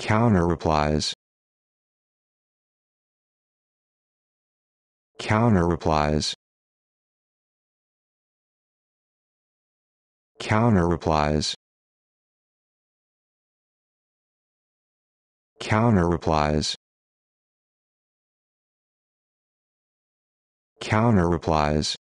Counter-replies. Counter-replies. Counter-replies. Counter-replies. Counter-replies.